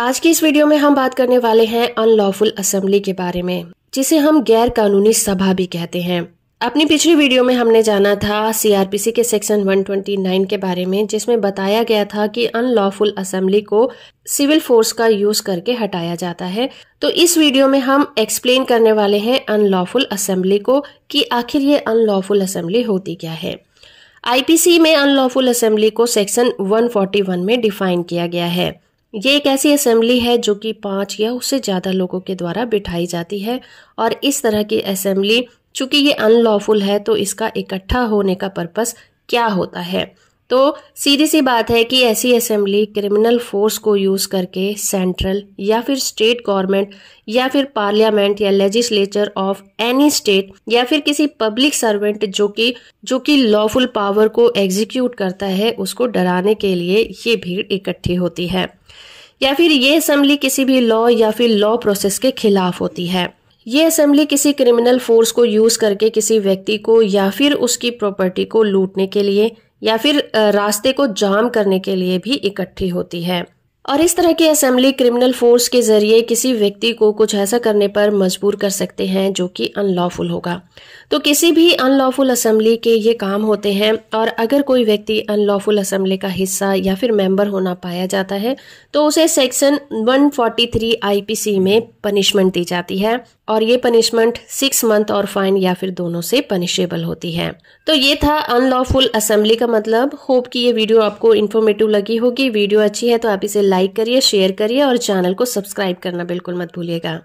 आज की इस वीडियो में हम बात करने वाले हैं अनलॉफुल असेंबली के बारे में जिसे हम गैर कानूनी सभा भी कहते हैं अपनी पिछली वीडियो में हमने जाना था सीआरपीसी के सेक्शन 129 के बारे में जिसमें बताया गया था कि अनलॉफुल असेंबली को सिविल फोर्स का यूज करके हटाया जाता है तो इस वीडियो में हम एक्सप्लेन करने वाले हैं अनलॉफुल असेंबली को कि आखिर ये अनलॉफुल असेंबली होती क्या है आईपीसी में अनलॉफुल असेंबली को सेक्शन 141 में डिफाइन किया गया है ये एक ऐसी असेंबली है जो कि पांच या उससे ज़्यादा लोगों के द्वारा बिठाई जाती है और इस तरह की असेंबली चूंकि ये अनलॉफुल है तो इसका इकट्ठा होने का पर्पस क्या होता है तो सीधी सी बात है कि ऐसी असेंबली क्रिमिनल फोर्स को यूज़ करके सेंट्रल या फिर स्टेट गवर्नमेंट या फिर पार्लियामेंट या लेजिस्लेचर ऑफ एनी स्टेट या फिर किसी पब्लिक सर्वेंट जो कि जो कि लॉफुल पावर को एग्जीक्यूट करता है उसको डराने के लिए ये भीड़ इकट्ठी होती है या फिर ये असेंबली किसी भी लॉ या फिर लॉ प्रोसेस के खिलाफ होती है ये असेंबली किसी क्रिमिनल फोर्स को यूज करके किसी व्यक्ति को या फिर उसकी प्रॉपर्टी को लूटने के लिए या फिर रास्ते को जाम करने के लिए भी इकट्ठी होती है और इस तरह की असेंबली क्रिमिनल फोर्स के जरिए किसी व्यक्ति को कुछ ऐसा करने पर मजबूर कर सकते हैं जो कि अनलॉफुल होगा तो किसी भी अनलॉफुल असेंबली के ये काम होते हैं और अगर कोई व्यक्ति अनलॉफुल असेंबली का हिस्सा या फिर मेंबर होना पाया जाता है तो उसे सेक्शन 143 फोर्टी में पनिशमेंट दी जाती है और ये पनिशमेंट सिक्स मंथ और फाइन या फिर दोनों से पनिशेबल होती है तो ये था अनलॉफुल असेंबली का मतलब होप कि ये वीडियो आपको इन्फॉर्मेटिव लगी होगी वीडियो अच्छी है तो आप इसे लाइक करिए शेयर करिए और चैनल को सब्सक्राइब करना बिल्कुल मत भूलिएगा